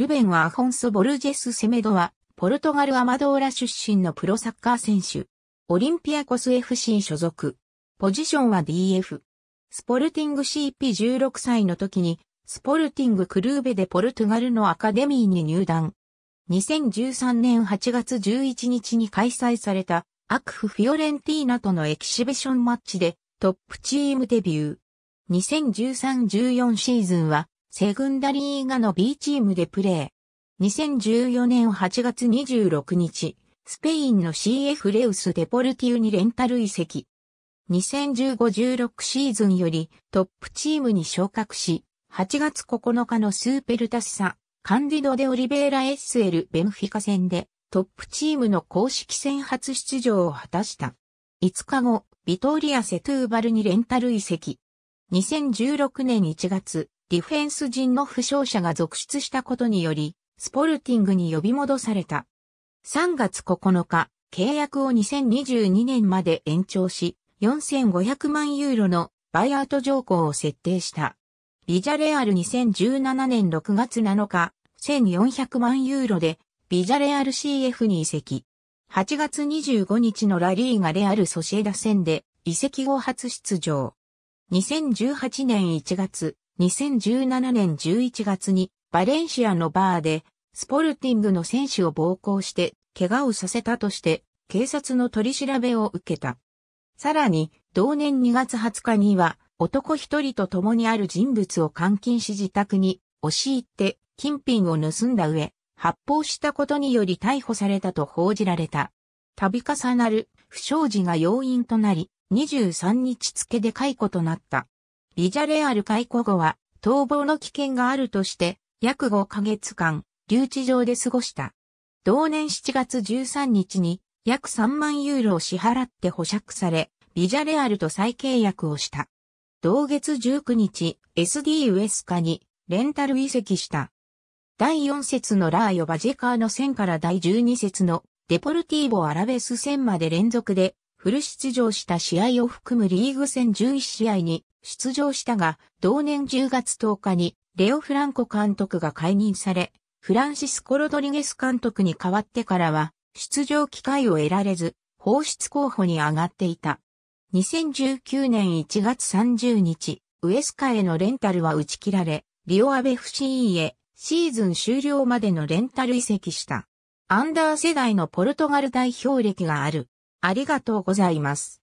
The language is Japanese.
ルベンはアフォンソ・ボルジェス・セメドは、ポルトガル・アマドーラ出身のプロサッカー選手。オリンピアコス FC 所属。ポジションは DF。スポルティング CP16 歳の時に、スポルティングクルーベでポルトガルのアカデミーに入団。2013年8月11日に開催された、アクフ・フィオレンティーナとのエキシビションマッチで、トップチームデビュー。2013-14シーズンは、セグンダリーガの B チームでプレー。2014年8月26日、スペインの CF レウス・デポルティウにレンタル移籍。2015-16シーズンよりトップチームに昇格し、8月9日のスーペルタスサ、カンディド・デ・オリベーラ・エッセル・ベムフィカ戦でトップチームの公式戦初出場を果たした。5日後、ビトーリア・セトゥーバルにレンタル移籍。2016年1月、ディフェンス陣の負傷者が続出したことにより、スポルティングに呼び戻された。3月9日、契約を2022年まで延長し、4500万ユーロのバイアウト条項を設定した。ビジャレアル2017年6月7日、1400万ユーロで、ビジャレアル CF に移籍。8月25日のラリーがレアルソシエダ戦で、移籍後初出場。2018年1月、2017年11月にバレンシアのバーでスポルティングの選手を暴行して怪我をさせたとして警察の取り調べを受けた。さらに同年2月20日には男一人と共にある人物を監禁し自宅に押し入って金品を盗んだ上発砲したことにより逮捕されたと報じられた。度重なる不祥事が要因となり23日付で解雇となった。ビジャレアル解雇後は逃亡の危険があるとして、約5ヶ月間、留置場で過ごした。同年7月13日に約3万ユーロを支払って保釈され、ビジャレアルと再契約をした。同月19日、SD ウエスカにレンタル移籍した。第4節のラーヨ・バジェカーの戦から第12節のデポルティーボ・アラベス戦まで連続でフル出場した試合を含むリーグ戦11試合に出場したが、同年10月10日にレオ・フランコ監督が解任され、フランシスコ・ロドリゲス監督に代わってからは、出場機会を得られず、放出候補に上がっていた。2019年1月30日、ウエスカへのレンタルは打ち切られ、リオアベフシーへシーズン終了までのレンタル移籍した。アンダー世代のポルトガル代表歴がある。ありがとうございます。